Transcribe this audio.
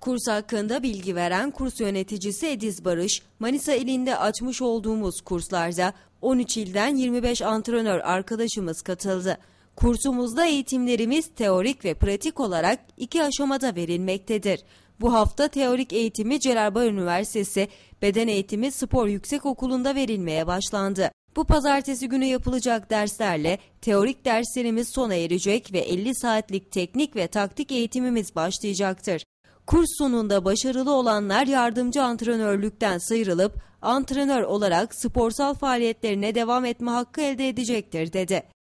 Kurs hakkında bilgi veren kurs yöneticisi Ediz Barış, Manisa ilinde açmış olduğumuz kurslarda 13 ilden 25 antrenör arkadaşımız katıldı. Kursumuzda eğitimlerimiz teorik ve pratik olarak iki aşamada verilmektedir. Bu hafta teorik eğitimi Celalbar Üniversitesi Beden Eğitimi Spor Yüksekokulu'nda verilmeye başlandı. Bu pazartesi günü yapılacak derslerle teorik derslerimiz sona erecek ve 50 saatlik teknik ve taktik eğitimimiz başlayacaktır. Kurs sonunda başarılı olanlar yardımcı antrenörlükten sıyrılıp antrenör olarak sporsal faaliyetlerine devam etme hakkı elde edecektir dedi.